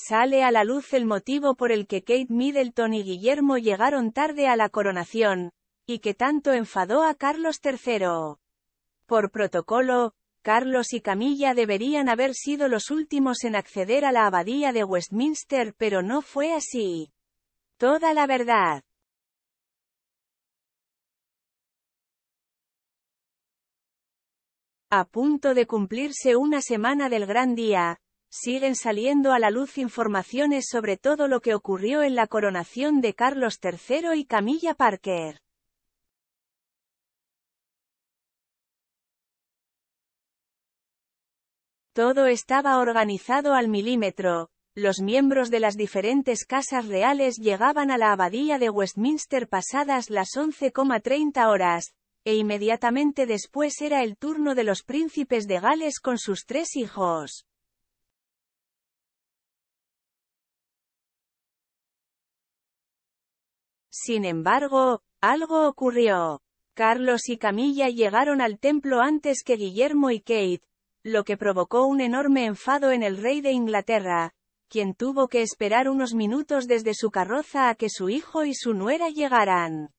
sale a la luz el motivo por el que Kate Middleton y Guillermo llegaron tarde a la coronación, y que tanto enfadó a Carlos III. Por protocolo, Carlos y Camilla deberían haber sido los últimos en acceder a la abadía de Westminster, pero no fue así. Toda la verdad. A punto de cumplirse una semana del gran día, siguen saliendo a la luz informaciones sobre todo lo que ocurrió en la coronación de Carlos III y Camilla Parker. Todo estaba organizado al milímetro, los miembros de las diferentes casas reales llegaban a la abadía de Westminster pasadas las 11,30 horas, e inmediatamente después era el turno de los príncipes de Gales con sus tres hijos. Sin embargo, algo ocurrió. Carlos y Camilla llegaron al templo antes que Guillermo y Kate, lo que provocó un enorme enfado en el rey de Inglaterra, quien tuvo que esperar unos minutos desde su carroza a que su hijo y su nuera llegaran.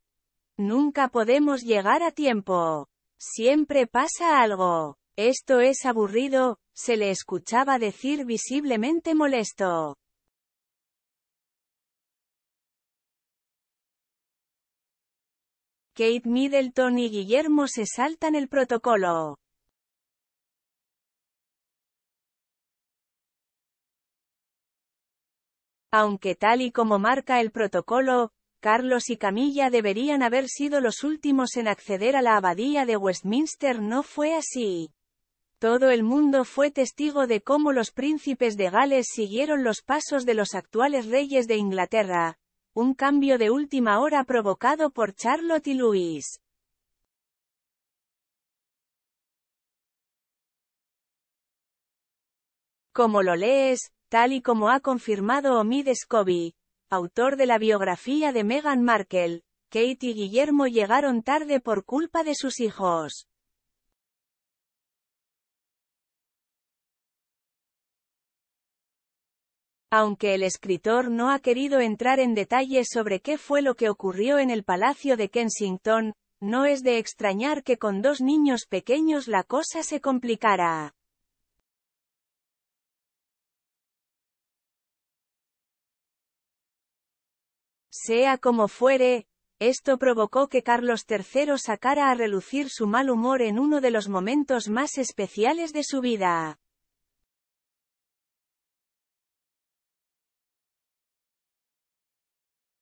Nunca podemos llegar a tiempo. Siempre pasa algo. Esto es aburrido, se le escuchaba decir visiblemente molesto. Kate Middleton y Guillermo se saltan el protocolo. Aunque tal y como marca el protocolo, Carlos y Camilla deberían haber sido los últimos en acceder a la abadía de Westminster, no fue así. Todo el mundo fue testigo de cómo los príncipes de Gales siguieron los pasos de los actuales reyes de Inglaterra, un cambio de última hora provocado por Charlotte y Luis. Como lo lees, tal y como ha confirmado Omid Scobie, autor de la biografía de Meghan Markle, Kate y Guillermo llegaron tarde por culpa de sus hijos. Aunque el escritor no ha querido entrar en detalles sobre qué fue lo que ocurrió en el Palacio de Kensington, no es de extrañar que con dos niños pequeños la cosa se complicara. Sea como fuere, esto provocó que Carlos III sacara a relucir su mal humor en uno de los momentos más especiales de su vida.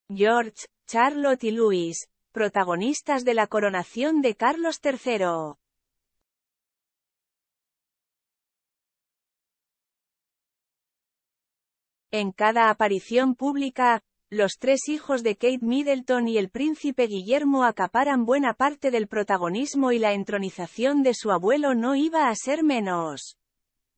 George, Charlotte y Louis, protagonistas de la coronación de Carlos III. En cada aparición pública, los tres hijos de Kate Middleton y el príncipe Guillermo acaparan buena parte del protagonismo y la entronización de su abuelo no iba a ser menos.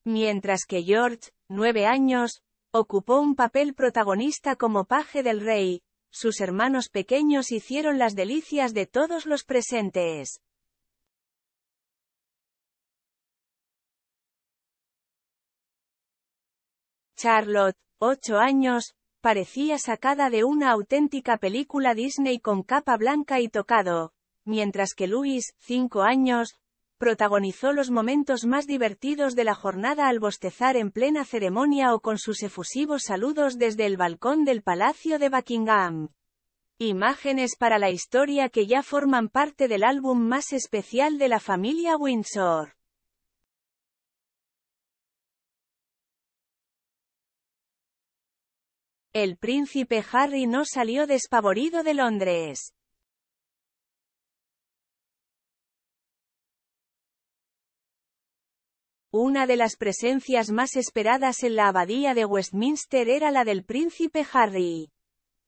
Mientras que George, nueve años, ocupó un papel protagonista como paje del rey, sus hermanos pequeños hicieron las delicias de todos los presentes. Charlotte, ocho años, parecía sacada de una auténtica película Disney con capa blanca y tocado, mientras que Luis, 5 años, protagonizó los momentos más divertidos de la jornada al bostezar en plena ceremonia o con sus efusivos saludos desde el balcón del Palacio de Buckingham. Imágenes para la historia que ya forman parte del álbum más especial de la familia Windsor. El príncipe Harry no salió despavorido de Londres. Una de las presencias más esperadas en la abadía de Westminster era la del príncipe Harry.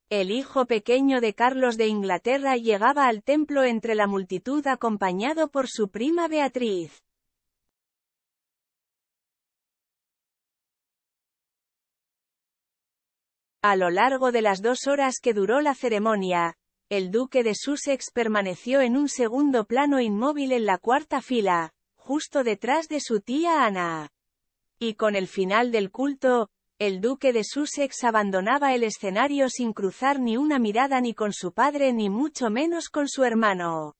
El hijo pequeño de Carlos de Inglaterra llegaba al templo entre la multitud acompañado por su prima Beatriz. A lo largo de las dos horas que duró la ceremonia, el duque de Sussex permaneció en un segundo plano inmóvil en la cuarta fila, justo detrás de su tía Ana. Y con el final del culto, el duque de Sussex abandonaba el escenario sin cruzar ni una mirada ni con su padre ni mucho menos con su hermano.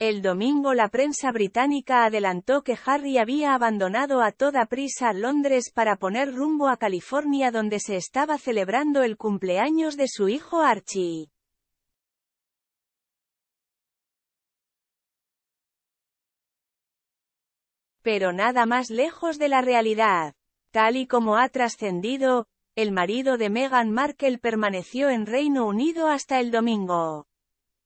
El domingo la prensa británica adelantó que Harry había abandonado a toda prisa Londres para poner rumbo a California donde se estaba celebrando el cumpleaños de su hijo Archie. pero nada más lejos de la realidad. Tal y como ha trascendido, el marido de Meghan Markle permaneció en Reino Unido hasta el domingo.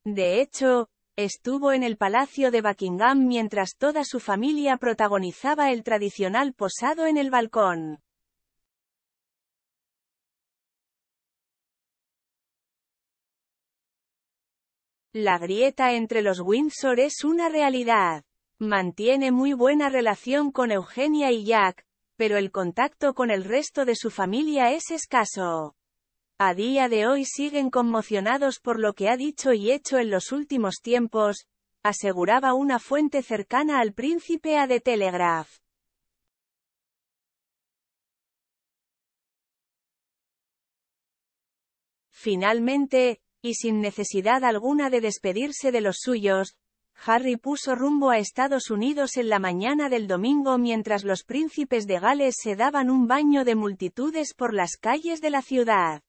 De hecho, estuvo en el Palacio de Buckingham mientras toda su familia protagonizaba el tradicional posado en el balcón. La grieta entre los Windsor es una realidad. Mantiene muy buena relación con Eugenia y Jack, pero el contacto con el resto de su familia es escaso. A día de hoy siguen conmocionados por lo que ha dicho y hecho en los últimos tiempos, aseguraba una fuente cercana al príncipe A de Telegraph. Finalmente, y sin necesidad alguna de despedirse de los suyos, Harry puso rumbo a Estados Unidos en la mañana del domingo mientras los príncipes de Gales se daban un baño de multitudes por las calles de la ciudad.